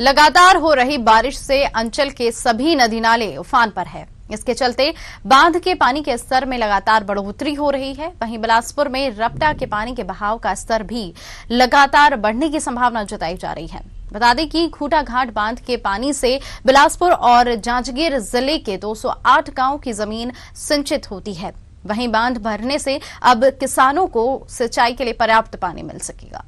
लगातार हो रही बारिश से अंचल के सभी नदी नाले उफान पर है इसके चलते बांध के पानी के स्तर में लगातार बढ़ोतरी हो रही है वहीं बिलासपुर में रपटा के पानी के बहाव का स्तर भी लगातार बढ़ने की संभावना जताई जा रही है बता दें कि खूटाघाट बांध के पानी से बिलासपुर और जांजगीर जिले के 208 गांव की जमीन सिंचित होती है वहीं बांध भरने से अब किसानों को सिंचाई के लिए पर्याप्त पानी मिल सकेगा